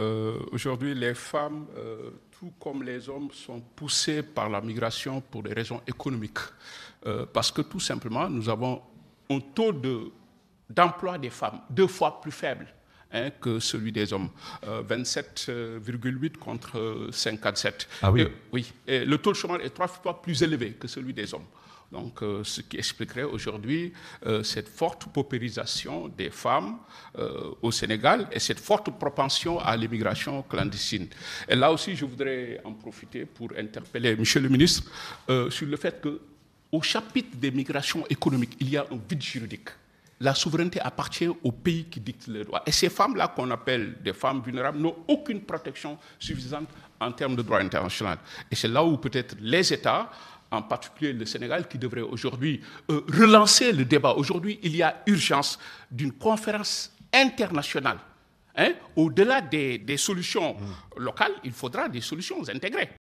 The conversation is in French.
Euh, aujourd'hui, les femmes, euh, tout comme les hommes, sont poussées par la migration pour des raisons économiques. Euh, parce que tout simplement, nous avons un taux d'emploi des femmes deux fois plus faible Hein, que celui des hommes. 27,8 euh, contre 57. Euh, ah oui. oui. Et le taux de chômage est trois fois plus élevé que celui des hommes. Donc, euh, ce qui expliquerait aujourd'hui cette forte paupérisation des femmes au Sénégal et cette forte propension à l'immigration clandestine. Et là aussi, je voudrais en profiter pour interpeller Monsieur le ministre sur le fait que, au chapitre des migrations économiques, il y a un vide juridique la souveraineté appartient au pays qui dicte les droits. Et ces femmes-là qu'on appelle des femmes vulnérables n'ont aucune protection suffisante en termes de droit international. Et c'est là où peut-être les États, en particulier le Sénégal, qui devraient aujourd'hui euh, relancer le débat. Aujourd'hui, il y a urgence d'une conférence internationale. Hein, au-delà des, solutions locales, il faudra des solutions intégrées.